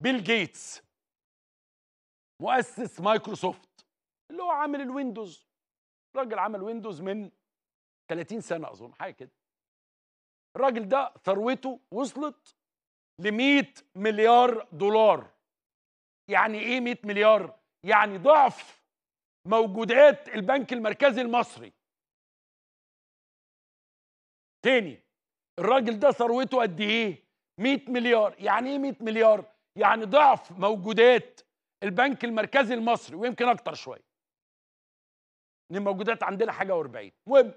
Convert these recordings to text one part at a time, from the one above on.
بيل جيتس مؤسس مايكروسوفت اللي هو عامل الويندوز راجل عمل ويندوز من 30 سنه اظن حاجه كده الراجل ده ثروته وصلت ل 100 مليار دولار يعني ايه 100 مليار يعني ضعف موجودات البنك المركزي المصري تاني الراجل ده ثروته قد ايه 100 مليار يعني ايه 100 مليار يعني ضعف موجودات البنك المركزي المصري ويمكن اكتر شويه ان الموجودات عندنا حاجه و40 المهم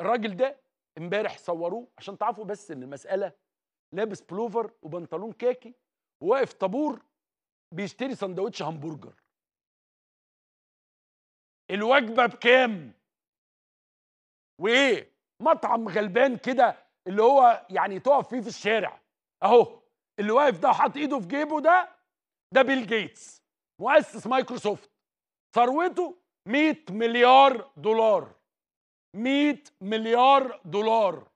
الراجل ده امبارح صوروه عشان تعرفوا بس ان المساله لابس بلوفر وبنطلون كاكي وواقف طابور بيشتري سندوتش همبرجر الوجبه بكام وايه مطعم غلبان كده اللي هو يعني تقف فيه في الشارع اهو اللي واقف ده وحاطط ايده في جيبه ده ده بيل جيتس مؤسس مايكروسوفت ثروته 100 مليار دولار 100 مليار دولار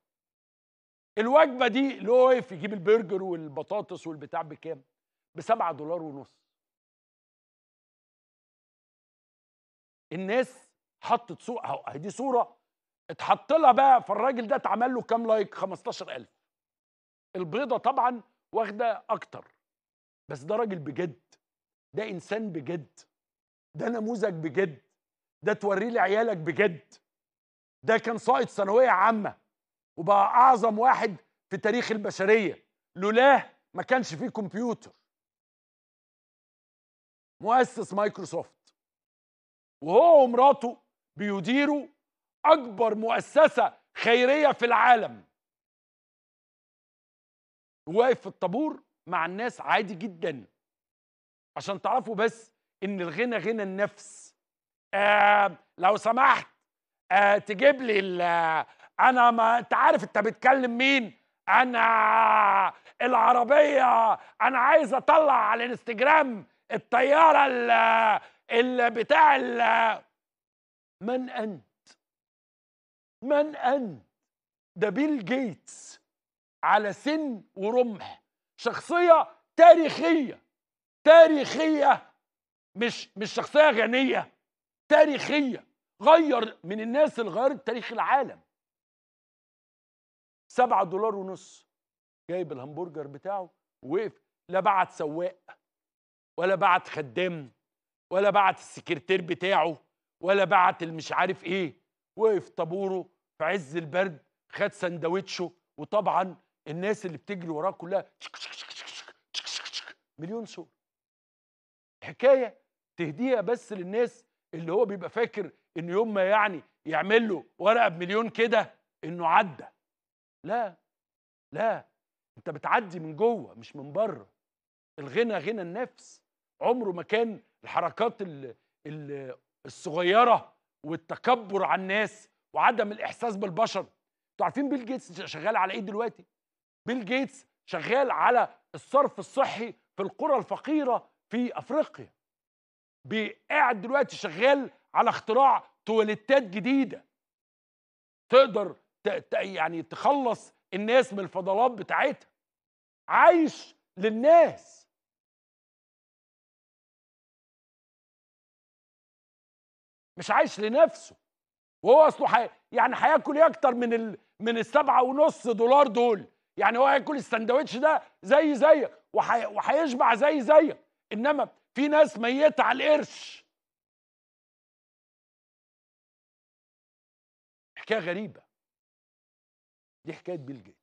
الوجبه دي اللي هو واقف يجيب البرجر والبطاطس والبتاع بكام؟ ب 7 دولار ونص الناس حطت صوره اهو دي صوره اتحط لها بقى فالراجل ده اتعمل له كام لايك 15000 البيضه طبعا واخده اكتر بس ده راجل بجد ده انسان بجد ده نموذج بجد ده توريه لعيالك بجد ده كان صائد ثانويه عامه وبقى اعظم واحد في تاريخ البشريه لولاه ما كانش فيه كمبيوتر مؤسس مايكروسوفت وهو ومراته بيديروا اكبر مؤسسه خيريه في العالم واقف في الطابور مع الناس عادي جدا عشان تعرفوا بس ان الغنى غنى النفس آه لو سمحت آه تجيب لي انا ما انت عارف انت بتكلم مين انا العربيه انا عايز اطلع على الانستجرام الطياره اللي بتاع من انت من انت ده بيل جيتس على سن ورمح شخصية تاريخية تاريخية مش مش شخصية غنية تاريخية غير من الناس اللي غيرت تاريخ العالم سبعة دولار ونص جايب الهمبرجر بتاعه ووقف لا بعت سواق ولا بعت خدام ولا بعت السكرتير بتاعه ولا بعت المش عارف ايه وقف طابوره في عز البرد خد سندوتشه وطبعا الناس اللي بتجري وراه كلها مليون صوت حكايه تهديها بس للناس اللي هو بيبقى فاكر ان يوم ما يعني يعمل له ورقه بمليون كده انه عدى لا لا انت بتعدي من جوه مش من بره الغنى غنى النفس عمره ما كان الحركات الـ الـ الصغيره والتكبر على الناس وعدم الاحساس بالبشر انتوا عارفين بيل جيتس شغال على ايه دلوقتي بيل جيتس شغال على الصرف الصحي في القرى الفقيره في افريقيا قاعد دلوقتي شغال على اختراع تواليتات جديده تقدر يعني تخلص الناس من الفضلات بتاعتها عايش للناس مش عايش لنفسه وهو اصله حي... يعني هياكل ايه اكتر من ال... من السبعة ونص دولار دول يعني هو هياكل السندوتش ده زي زيك وهيشبع زي زيك انما في ناس ميته على القرش حكايه غريبه دي حكايه بيل جيتس